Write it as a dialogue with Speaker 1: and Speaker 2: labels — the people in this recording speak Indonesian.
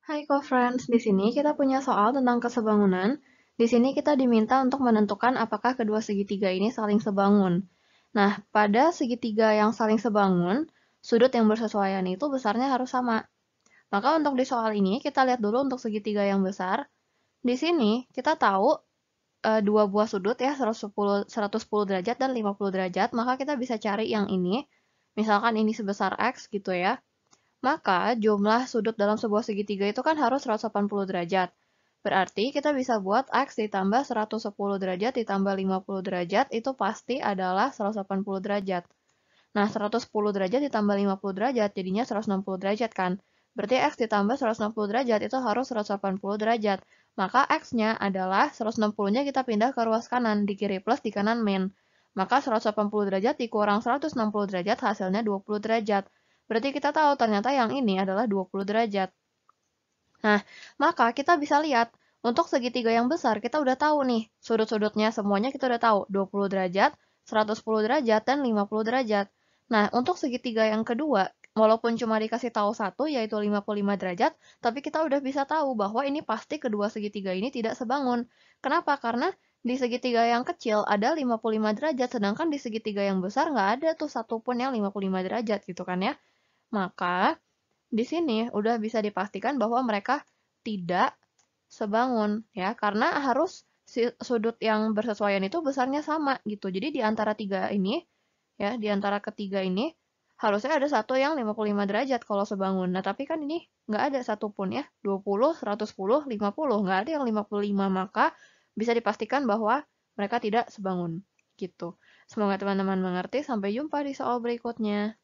Speaker 1: Hai co-friends, di sini kita punya soal tentang kesebangunan. Di sini kita diminta untuk menentukan apakah kedua segitiga ini saling sebangun. Nah, pada segitiga yang saling sebangun, sudut yang bersesuaian itu besarnya harus sama. Maka untuk di soal ini kita lihat dulu untuk segitiga yang besar. Di sini kita tahu e, dua buah sudut ya 110 110 derajat dan 50 derajat, maka kita bisa cari yang ini. Misalkan ini sebesar x gitu ya. Maka jumlah sudut dalam sebuah segitiga itu kan harus 180 derajat. Berarti kita bisa buat X ditambah 110 derajat ditambah 50 derajat itu pasti adalah 180 derajat. Nah, 110 derajat ditambah 50 derajat jadinya 160 derajat kan? Berarti X ditambah 160 derajat itu harus 180 derajat. Maka X-nya adalah 160-nya kita pindah ke ruas kanan, di kiri plus di kanan min. Maka 180 derajat dikurang 160 derajat hasilnya 20 derajat. Berarti kita tahu ternyata yang ini adalah 20 derajat. Nah, maka kita bisa lihat untuk segitiga yang besar kita udah tahu nih sudut-sudutnya semuanya kita udah tahu 20 derajat, 110 derajat, dan 50 derajat. Nah, untuk segitiga yang kedua, walaupun cuma dikasih tahu satu, yaitu 55 derajat, tapi kita udah bisa tahu bahwa ini pasti kedua segitiga ini tidak sebangun. Kenapa? Karena di segitiga yang kecil ada 55 derajat, sedangkan di segitiga yang besar nggak ada tuh satupun yang 55 derajat gitu kan ya. Maka di sini udah bisa dipastikan bahwa mereka tidak sebangun ya karena harus sudut yang bersesuaian itu besarnya sama gitu. Jadi di antara tiga ini ya di antara ketiga ini harusnya ada satu yang 55 derajat kalau sebangun. Nah tapi kan ini nggak ada satupun ya 20, 110, 50 nggak ada yang 55 maka bisa dipastikan bahwa mereka tidak sebangun gitu. Semoga teman-teman mengerti. Sampai jumpa di soal berikutnya.